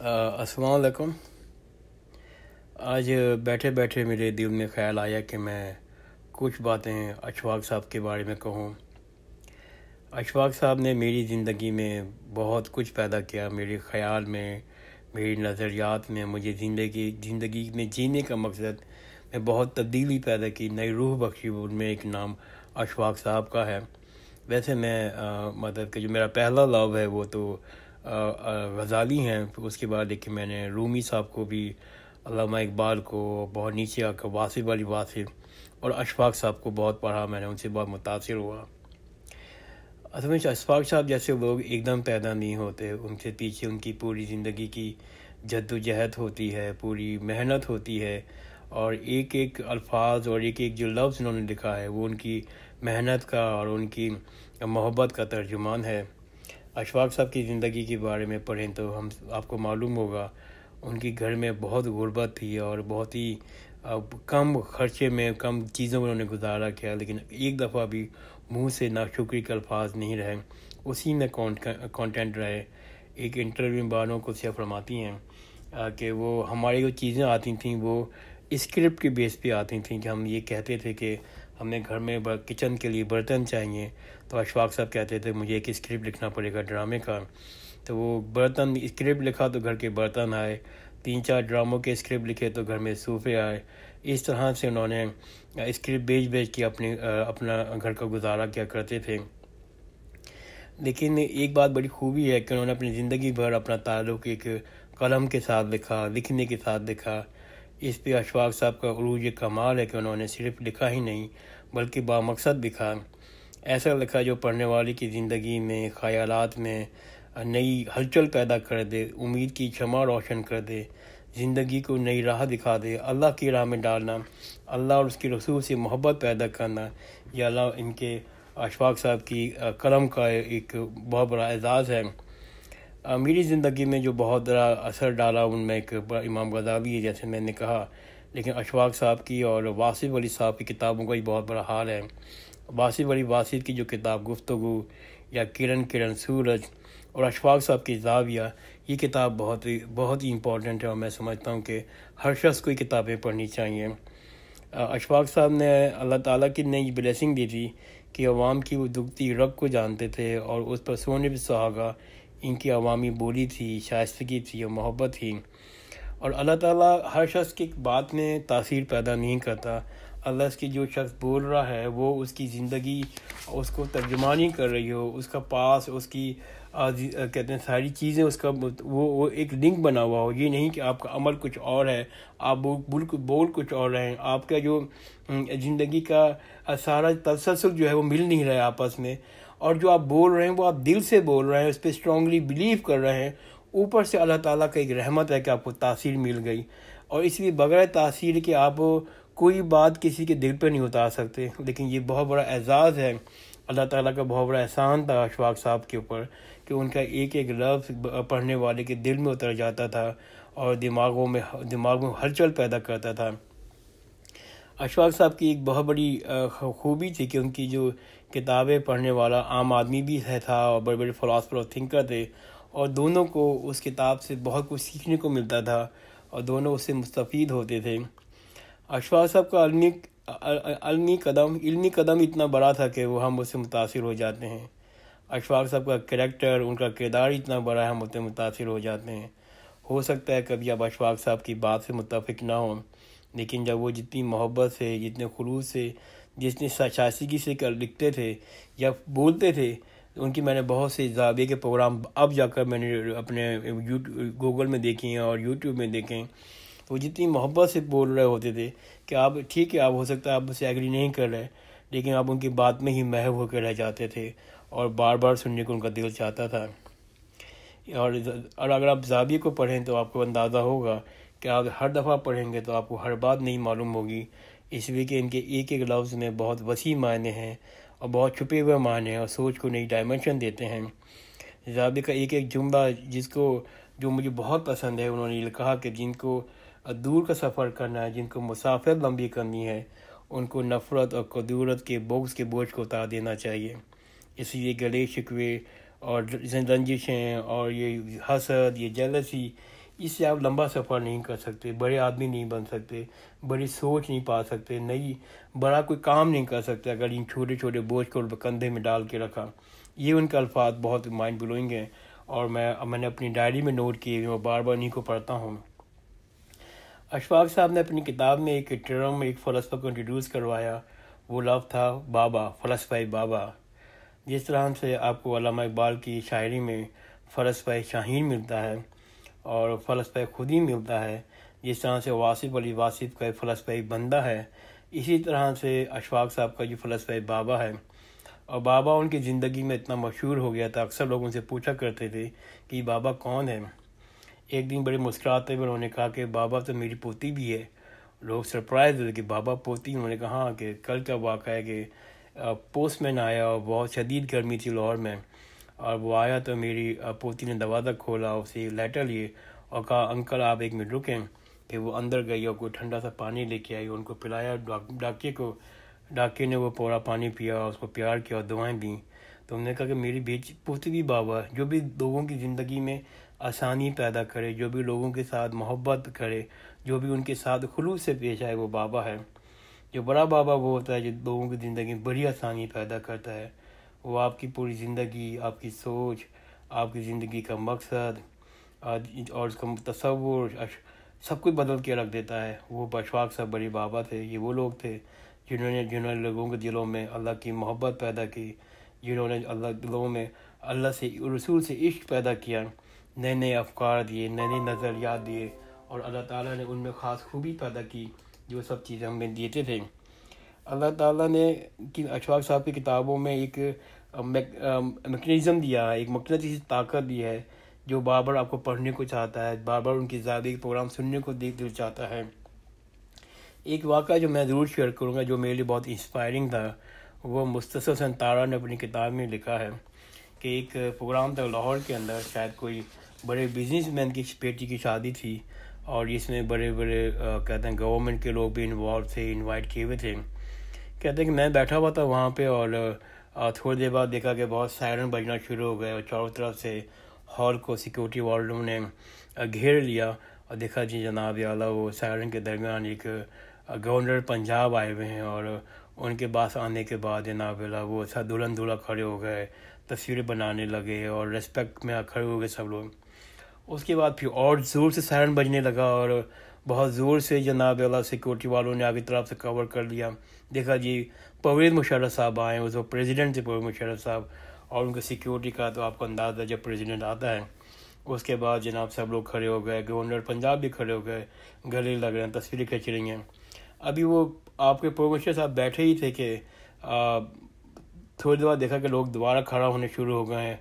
السلام علیکم آج بیٹھے بیٹھے میرے دل میں خیال آیا کہ میں کچھ باتیں اشفاق صاحب کے بارے میں کہوں اشفاق صاحب نے میری زندگی میں بہت کچھ پیدا کیا میرے خیال میں میری نظریات میں مجھے زندگی زندگی میں جینے کا مقصد میں بہت تبدیلی پیدا کی نئی روح بخشی ان میں ایک نام اشفاق صاحب کا ہے ویسے میں مطلب کہ جو میرا پہلا لو ہے وہ تو غزالی ہیں پھر اس کے بعد دیکھیں میں نے رومی صاحب کو بھی علامہ اقبال کو بہت نیچے آ کر واسف علی واسف اور اشفاق صاحب کو بہت پڑھا میں نے ان سے بہت متاثر ہوا اصل اشفاق صاحب جیسے لوگ ایک دم پیدا نہیں ہوتے ان سے پیچھے ان کی پوری زندگی کی جد و جہد ہوتی ہے پوری محنت ہوتی ہے اور ایک ایک الفاظ اور ایک ایک جو لفظ انہوں نے لکھا ہے وہ ان کی محنت کا اور ان کی محبت کا ترجمان ہے اشفاق صاحب کی زندگی کے بارے میں پڑھیں تو ہم آپ کو معلوم ہوگا ان کی گھر میں بہت غربت تھی اور بہت ہی کم خرچے میں کم چیزوں میں انہوں نے گزارا کیا لیکن ایک دفعہ بھی منہ سے ناشکری کے الفاظ نہیں رہے اسی میں کانٹینٹ رہے ایک انٹرویو میں باروں کو سیاح فرماتی ہیں کہ وہ ہماری جو چیزیں آتی تھیں وہ اسکرپٹ کے بیس پہ آتی تھیں کہ ہم یہ کہتے تھے کہ ہمیں گھر میں کچن کے لیے برتن چاہیے تو اشفاق صاحب کہتے تھے مجھے ایک اسکرپٹ لکھنا پڑے گا ڈرامے کا تو وہ برتن اسکرپٹ لکھا تو گھر کے برتن آئے تین چار ڈراموں کے اسکرپٹ لکھے تو گھر میں صوفے آئے اس طرح سے انہوں نے اسکرپٹ بیچ بیچ کے اپنے اپنا گھر کا گزارا کیا کرتے تھے لیکن ایک بات بڑی خوبی ہے کہ انہوں نے اپنی زندگی بھر اپنا تعلق ایک قلم کے ساتھ لکھا لکھنے کے ساتھ لکھا اس پہ اشفاق صاحب کا عروج کمال ہے کہ انہوں نے صرف لکھا ہی نہیں بلکہ مقصد لکھا ایسا لکھا جو پڑھنے والے کی زندگی میں خیالات میں نئی ہلچل پیدا کر دے امید کی چھما روشن کر دے زندگی کو نئی راہ دکھا دے اللہ کی راہ میں ڈالنا اللہ اور اس کی رسول سے محبت پیدا کرنا یہ اللہ ان کے اشفاق صاحب کی قلم کا ایک بہت بڑا اعزاز ہے میری زندگی میں جو بہت بڑا اثر ڈالا ان میں ایک بڑا امام غزالی ہے جیسے میں نے کہا لیکن اشفاق صاحب کی اور واصف علی صاحب کی کتابوں کا بھی بہت بڑا حال ہے واسف علی واسف کی جو کتاب گفتگو یا کرن کرن سورج اور اشفاق صاحب کی زاویہ یہ کتاب بہت ہی بہت ہی امپورٹنٹ ہے اور میں سمجھتا ہوں کہ ہر شخص کو یہ کتابیں پڑھنی چاہیے اشفاق صاحب نے اللہ تعالیٰ کی نئی بلیسنگ دی تھی کہ عوام کی وہ دکھتی رگ کو جانتے تھے اور اس پر سونے بھی سہاگا ان کی عوامی بولی تھی شائستگی تھی اور محبت تھی اور اللہ تعالیٰ ہر شخص کی بات میں تاثیر پیدا نہیں کرتا اللہ اس کی جو شخص بول رہا ہے وہ اس کی زندگی اس کو ترجمانی کر رہی ہو اس کا پاس اس کی کہتے ہیں ساری چیزیں اس کا وہ وہ ایک لنک بنا ہوا ہو یہ نہیں کہ آپ کا عمل کچھ اور ہے آپ بول بول کچھ اور رہے ہیں آپ کا جو زندگی کا سارا تسلسل جو ہے وہ مل نہیں رہا ہے آپس میں اور جو آپ بول رہے ہیں وہ آپ دل سے بول رہے ہیں اس پہ اسٹرانگلی بلیو کر رہے ہیں اوپر سے اللہ تعالیٰ کا ایک رحمت ہے کہ آپ کو تاثیر مل گئی اور اس لیے بغیر تاثیر کہ آپ کوئی بات کسی کے دل پہ نہیں اتار سکتے لیکن یہ بہت بڑا اعزاز ہے اللہ تعالیٰ کا بہت بڑا احسان تھا اشفاق صاحب کے اوپر کہ ان کا ایک ایک لفظ پڑھنے والے کے دل میں اتر جاتا تھا اور دماغوں میں دماغ میں ہلچل پیدا کرتا تھا اشفاق صاحب کی ایک بہت بڑی خوبی تھی کہ ان کی جو کتابیں پڑھنے والا عام آدمی بھی ہے تھا اور بڑے بڑے فلاسفر اور تھنکر تھے اور دونوں کو اس کتاب سے بہت کچھ سیکھنے کو ملتا تھا اور دونوں اس سے مستفید ہوتے تھے اشفاق صاحب کا علمی علمی قدم علمی قدم اتنا بڑا تھا کہ وہ ہم اس سے متاثر ہو جاتے ہیں اشفاق صاحب کا کریکٹر ان کا کردار اتنا بڑا ہے ہم اسے متاثر ہو جاتے ہیں ہو سکتا ہے کبھی اب اشفاق صاحب کی بات سے متفق نہ ہوں لیکن جب وہ جتنی محبت سے جتنے خلوص سے جتنی شاشگی سے لکھتے تھے یا بولتے تھے ان کی میں نے بہت سے زاویے کے پروگرام اب جا کر میں نے اپنے گوگل میں دیکھے ہیں اور یوٹیوب میں دیکھے ہیں تو وہ جتنی محبت سے بول رہے ہوتے تھے کہ آپ ٹھیک ہے آپ ہو سکتا ہے آپ اسے ایگری نہیں کر رہے لیکن آپ ان کی بات میں ہی محو ہو کے رہ جاتے تھے اور بار بار سننے کو ان کا دل چاہتا تھا اور اور اگر آپ زابی کو پڑھیں تو آپ کو اندازہ ہوگا کہ آپ ہر دفعہ پڑھیں گے تو آپ کو ہر بات نہیں معلوم ہوگی اس لیے کہ ان کے ایک ایک لفظ میں بہت وسیع معنی ہیں اور بہت چھپے ہوئے معنی ہیں اور سوچ کو نئی ڈائمنشن دیتے ہیں زابی کا ایک ایک جملہ جس کو جو مجھے بہت پسند ہے انہوں نے یہ کہا کہ جن کو اور دور کا سفر کرنا ہے جن کو مسافر لمبی کرنی ہے ان کو نفرت اور قدورت کے بغض کے بوجھ کو اتار دینا چاہیے اس لیے گلے شکوے اور رنجشیں اور یہ حسد یہ جلسی اس سے آپ لمبا سفر نہیں کر سکتے بڑے آدمی نہیں بن سکتے بڑی سوچ نہیں پا سکتے نئی بڑا کوئی کام نہیں کر سکتے اگر ان چھوٹے چھوٹے بوجھ کو کندھے میں ڈال کے رکھا یہ ان کا الفاظ بہت مائنڈ بلوئنگ ہیں اور میں نے اپنی ڈائری میں نوٹ کی ہے بار بار انہیں کو پڑھتا ہوں اشفاق صاحب نے اپنی کتاب میں ایک ٹرم ایک فلسفہ کو انٹروڈیوس کروایا وہ لفظ تھا بابا فلسفہ بابا جس طرح سے آپ کو علامہ اقبال کی شاعری میں فلسفہ شاہین ملتا ہے اور فلسفہ خودی ملتا ہے جس طرح سے واصف علی واصف کا فلسفہ بندہ ہے اسی طرح سے اشفاق صاحب کا جو فلسفہ بابا ہے اور بابا ان کی زندگی میں اتنا مشہور ہو گیا تھا اکثر لوگ ان سے پوچھا کرتے تھے کہ بابا کون ہے ایک دن بڑے مسکراتے ہوئے انہوں نے کہا کہ بابا تو میری پوتی بھی ہے لوگ سرپرائز ہوئے کہ بابا پوتی انہوں نے کہا ہاں کہ کل کا واقعہ ہے کہ پوسٹ مین آیا اور بہت شدید گرمی تھی لاہور میں اور وہ آیا تو میری پوتی نے دروازہ کھولا اسے لیٹر لیے اور کہا انکل آپ ایک منٹ رکیں کہ وہ اندر گئی اور کوئی ٹھنڈا سا پانی لے کے آئی ان کو پلایا ڈاکے کو ڈاکے نے وہ پورا پانی پیا اس کو پیار کیا اور دعائیں دیں تو انہوں نے کہا کہ میری بیچ پوتی بھی بابا جو بھی لوگوں کی زندگی میں آسانی پیدا کرے جو بھی لوگوں کے ساتھ محبت کرے جو بھی ان کے ساتھ خلوص سے پیش آئے وہ بابا ہے جو بڑا بابا وہ ہوتا ہے جو لوگوں کی زندگی میں بڑی آسانی پیدا کرتا ہے وہ آپ کی پوری زندگی آپ کی سوچ آپ کی زندگی کا مقصد اور اس کا تصور سب کچھ بدل کے رکھ دیتا ہے وہ بشواق صاحب بڑے بابا تھے یہ وہ لوگ تھے جنہوں نے جنہوں نے لوگوں کے دلوں میں اللہ کی محبت پیدا کی جنہوں نے اللہ دلوں میں اللہ سے رسول سے عشق پیدا کیا نئے نئے افکار دیے نئے نئے نظریات دیے اور اللہ تعالیٰ نے ان میں خاص خوبی پیدا کی جو سب چیزیں ہمیں دیتے تھے اللہ تعالیٰ نے اشفاق صاحب کی کتابوں میں ایک میکنیزم دیا ہے ایک مقدسی طاقت دی ہے جو بار بار آپ کو پڑھنے کو چاہتا ہے بار بار ان کی زیادہ پروگرام سننے کو دیکھ دل چاہتا ہے ایک واقعہ جو میں ضرور شیئر کروں گا جو میرے لیے بہت انسپائرنگ تھا وہ مستثر حسن نے اپنی کتاب میں لکھا ہے کہ ایک پروگرام تھا لاہور کے اندر شاید کوئی بڑے بزنس مین کی بیٹی کی شادی تھی اور اس میں بڑے بڑے کہتے ہیں گورنمنٹ کے لوگ بھی انوالو تھے انوائٹ کیے ہوئے تھے کہتے ہیں کہ میں بیٹھا ہوا تھا وہاں پہ اور تھوڑی دیر بعد دیکھا کہ بہت سائرن بجنا شروع ہو گئے اور چاروں طرف سے ہال کو سیکورٹی والوں نے گھیر لیا اور دیکھا جی جناب اعلیٰ وہ سائرن کے درمیان ایک گورنر پنجاب آئے ہوئے ہیں اور ان کے پاس آنے کے بعد جناب اعلیٰ وہ سا دلہن دلہا کھڑے ہو گئے تصویریں بنانے لگے اور ریسپیکٹ میں کھڑے ہو گئے سب لوگ اس کے بعد پھر اور زور سے سائرن بجنے لگا اور بہت زور سے جناب اللہ سیکورٹی والوں نے آگے طرف سے کور کر لیا دیکھا جی پویر مشرف صاحب آئے ہیں اس وقت پریزیڈنٹ تھے پویر مشرف صاحب اور ان کے سیکورٹی کا تو آپ کو انداز جب پریزیڈنٹ آتا ہے اس کے بعد جناب سب لوگ کھڑے ہو گئے گورنر پنجاب بھی کھڑے ہو گئے گلے لگ رہے ہیں تصویریں کھینچ رہی ہیں ابھی وہ آپ کے پرویز مشرہ صاحب بیٹھے ہی تھے کہ تھوڑی بعد دیکھا کہ لوگ دوبارہ کھڑا ہونے شروع ہو گئے ہیں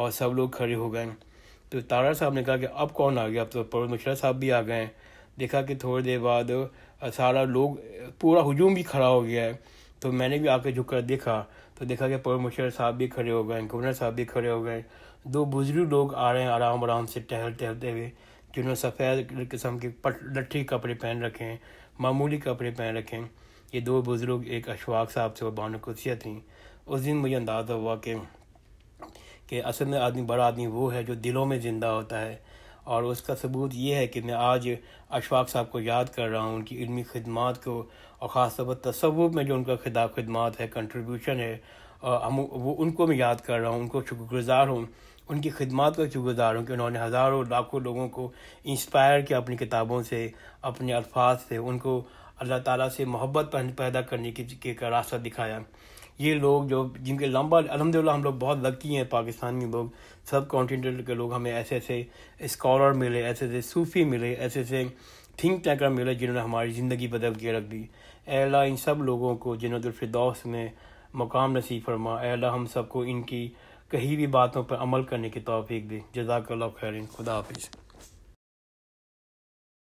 اور سب لوگ کھڑے ہو گئے ہیں تو تارا صاحب نے کہا کہ اب کون آ گیا اب تو پرول مشرا صاحب بھی آ گئے ہیں دیکھا کہ تھوڑی دیر بعد سارا لوگ پورا ہجوم بھی کھڑا ہو گیا ہے تو میں نے بھی آ کے جھک کر دیکھا تو دیکھا کہ پورول مشرا صاحب بھی کھڑے ہو گئے ہیں گورنر صاحب بھی کھڑے ہو گئے ہیں دو بزرگ لوگ آ رہے ہیں آرام آرام سے ٹہل ٹہلتے ہوئے جنہوں نے سفید قسم کے پٹ لٹھی کپڑے پہن رکھے ہیں معمولی کپڑے پہن رکھے ہیں یہ دو بزرگ ایک اشفاق صاحب سے وہ بانو قدسیہ تھیں اس دن مجھے اندازہ ہوا کہ کہ اصل میں آدمی بڑا آدمی وہ ہے جو دلوں میں زندہ ہوتا ہے اور اس کا ثبوت یہ ہے کہ میں آج اشفاق صاحب کو یاد کر رہا ہوں ان کی علمی خدمات کو اور خاص طور پر تصور میں جو ان کا خداب خدمات ہے کنٹریبیوشن ہے اور وہ ان کو میں یاد کر رہا ہوں ان کو شکر گزار ہوں ان کی خدمات کا شکر گزار ہوں کہ انہوں نے ہزاروں لاکھوں لوگوں کو انسپائر کیا اپنی کتابوں سے اپنے الفاظ سے ان کو اللہ تعالیٰ سے محبت پیدا کرنے کی کا راستہ دکھایا یہ لوگ جو جن کے لمبا الحمد للہ ہم لوگ بہت لکی ہیں پاکستان لوگ سب کانٹیننٹل کے لوگ ہمیں ایسے ایسے اسکالر ملے ایسے ایسے صوفی ملے ایسے ایسے تھنک ٹینکر ملے جنہوں نے ہماری زندگی بدل کے رکھ دی اے اللہ ان سب لوگوں کو جنت الفردوس میں مقام نصیب فرما اے اللہ ہم سب کو ان کی کہیں بھی باتوں پر عمل کرنے کی توفیق دے جزاک اللہ خیرین خدا حافظ